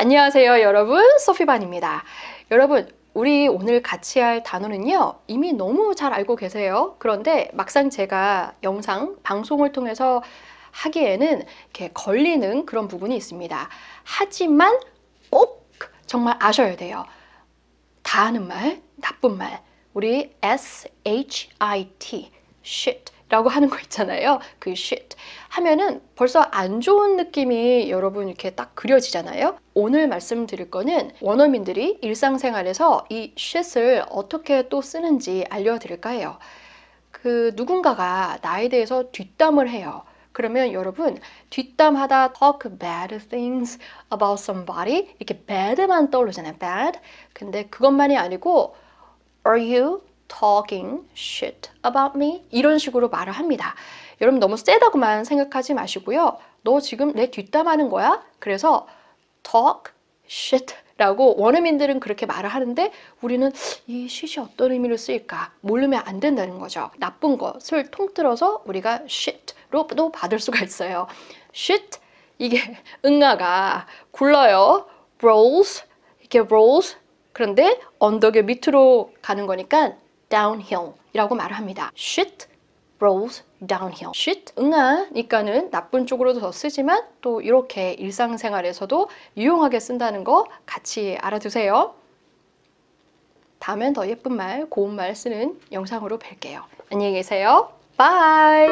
안녕하세요 여러분 소피반입니다 여러분 우리 오늘 같이 할 단어는요 이미 너무 잘 알고 계세요 그런데 막상 제가 영상 방송을 통해서 하기에는 이렇게 걸리는 그런 부분이 있습니다 하지만 꼭 정말 아셔야 돼요 다 아는 말 나쁜 말 우리 SHIT shit 라고 하는 거 있잖아요. 그 shit 하면은 벌써 안 좋은 느낌이 여러분 이렇게 딱 그려지잖아요. 오늘 말씀드릴 거는 원어민들이 일상생활에서 이 shit을 어떻게 또 쓰는지 알려드릴까 해요. 그 누군가가 나에 대해서 뒷담을 해요. 그러면 여러분 뒷담하다 talk bad things about somebody 이렇게 bad만 떠오르잖아요. bad 근데 그것만이 아니고 are you talking shit about me 이런 식으로 말을 합니다. 여러분 너무 세다고만 생각하지 마시고요. 너 지금 내 뒷담하는 거야? 그래서 talk shit 라고 원어민들은 그렇게 말을 하는데 우리는 이 shit이 어떤 의미로 쓰일까 모르면 안 된다는 거죠. 나쁜 것을 통틀어서 우리가 shit로도 받을 수가 있어요. shit 이게 응아가 굴러요. rolls 이렇게 rolls 그런데 언덕의 밑으로 가는 거니까 downhill 이라고 말을 합니다. shit rolls downhill. shit 응아니까는 나쁜 쪽으로도 더 쓰지만 또 이렇게 일상생활에서도 유용하게 쓴다는 거 같이 알아두세요. 다음엔 더 예쁜 말, 고운 말 쓰는 영상으로 뵐게요. 안녕히 계세요. 바이!